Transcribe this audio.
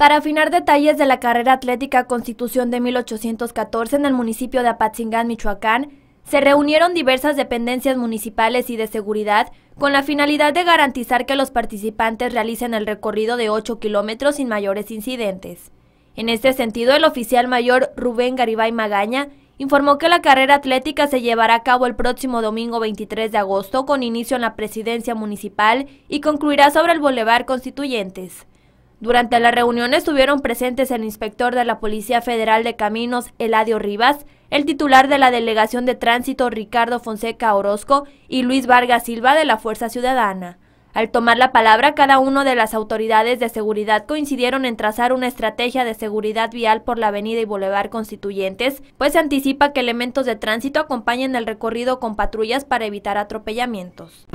para afinar detalles de la carrera atlética Constitución de 1814 en el municipio de Apatzingán, Michoacán, se reunieron diversas dependencias municipales y de seguridad con la finalidad de garantizar que los participantes realicen el recorrido de 8 kilómetros sin mayores incidentes. En este sentido, el oficial mayor Rubén Garibay Magaña informó que la carrera atlética se llevará a cabo el próximo domingo 23 de agosto con inicio en la presidencia municipal y concluirá sobre el Boulevard Constituyentes. Durante la reunión estuvieron presentes el inspector de la Policía Federal de Caminos, Eladio Rivas, el titular de la Delegación de Tránsito, Ricardo Fonseca Orozco, y Luis Vargas Silva de la Fuerza Ciudadana. Al tomar la palabra, cada uno de las autoridades de seguridad coincidieron en trazar una estrategia de seguridad vial por la avenida y Boulevard Constituyentes, pues se anticipa que elementos de tránsito acompañen el recorrido con patrullas para evitar atropellamientos.